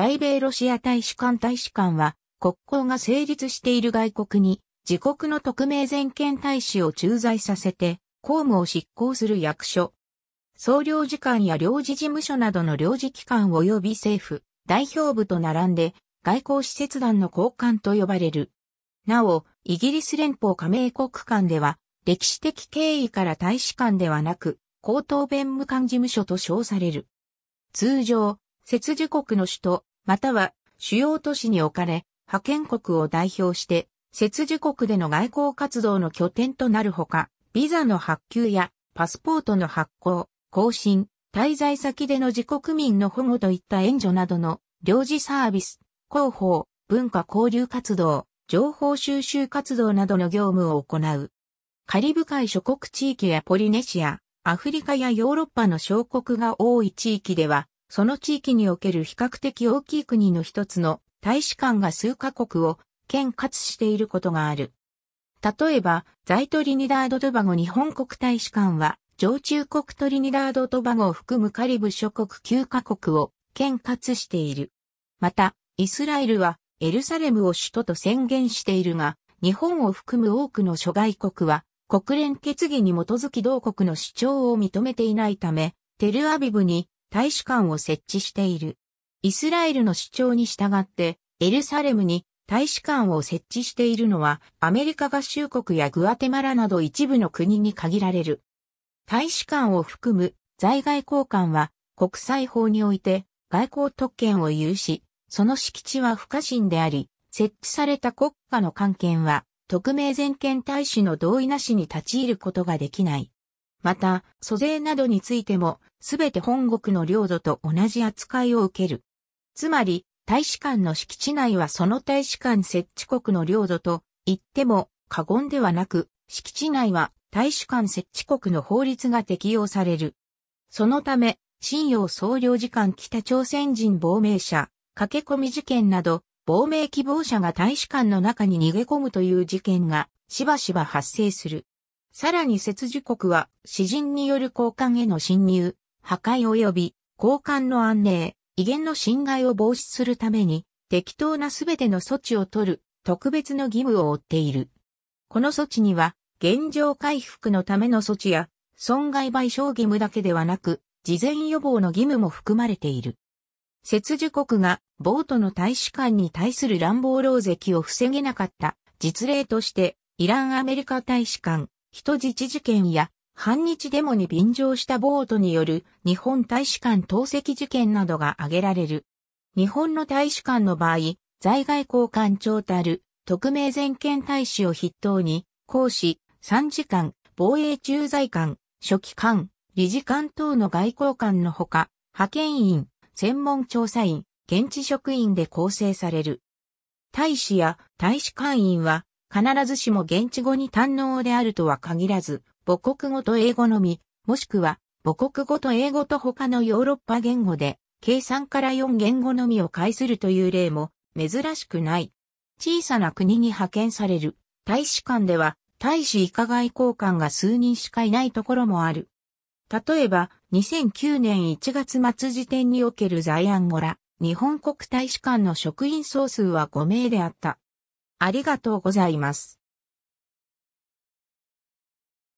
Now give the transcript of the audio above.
在米ロシア大使館大使館は、国交が成立している外国に、自国の特命全権大使を駐在させて、公務を執行する役所。総領事館や領事事務所などの領事機関及び政府、代表部と並んで、外交使節団の交換と呼ばれる。なお、イギリス連邦加盟国間では、歴史的経緯から大使館ではなく、高等弁務官事務所と称される。通常、設受国の首都または主要都市に置かれ、派遣国を代表して、設置国での外交活動の拠点となるほか、ビザの発給やパスポートの発行、更新、滞在先での自国民の保護といった援助などの領事サービス、広報、文化交流活動、情報収集活動などの業務を行う。カリブ海諸国地域やポリネシア、アフリカやヨーロッパの小国が多い地域では、その地域における比較的大きい国の一つの大使館が数カ国を兼括していることがある。例えば、在トリニダード・トバゴ日本国大使館は、常駐国トリニダード・トバゴを含むカリブ諸国9カ国を兼括している。また、イスラエルはエルサレムを首都と宣言しているが、日本を含む多くの諸外国は、国連決議に基づき同国の主張を認めていないため、テルアビブに大使館を設置している。イスラエルの主張に従って、エルサレムに大使館を設置しているのは、アメリカ合衆国やグアテマラなど一部の国に限られる。大使館を含む在外交換は、国際法において外交特権を有し、その敷地は不可侵であり、設置された国家の関係は、特命全権大使の同意なしに立ち入ることができない。また、租税などについても、すべて本国の領土と同じ扱いを受ける。つまり、大使館の敷地内はその大使館設置国の領土と言っても過言ではなく、敷地内は大使館設置国の法律が適用される。そのため、新洋総領事館北朝鮮人亡命者、駆け込み事件など、亡命希望者が大使館の中に逃げ込むという事件がしばしば発生する。さらに雪樹国は、詩人による交換への侵入、破壊及び、交換の安寧、威厳の侵害を防止するために、適当なすべての措置を取る、特別の義務を負っている。この措置には、現状回復のための措置や、損害賠償義務だけではなく、事前予防の義務も含まれている。雪樹国が、ボートの大使館に対する乱暴狼藉を防げなかった、実例として、イランアメリカ大使館、人質事件や反日デモに便乗したボートによる日本大使館投石事件などが挙げられる。日本の大使館の場合、在外交館長たる特命全権大使を筆頭に、公使、参事官、防衛駐在官、書記官、理事官等の外交官のほか、派遣員、専門調査員、現地職員で構成される。大使や大使館員は必ずしも現地語に堪能であるとは限らず、母国語と英語のみ、もしくは母国語と英語と他のヨーロッパ言語で、計算から4言語のみを介するという例も珍しくない。小さな国に派遣される大使館では、大使以下外交官が数人しかいないところもある。例えば、2009年1月末時点における在アンゴラ、日本国大使館の職員総数は5名であった。ありがとうございます。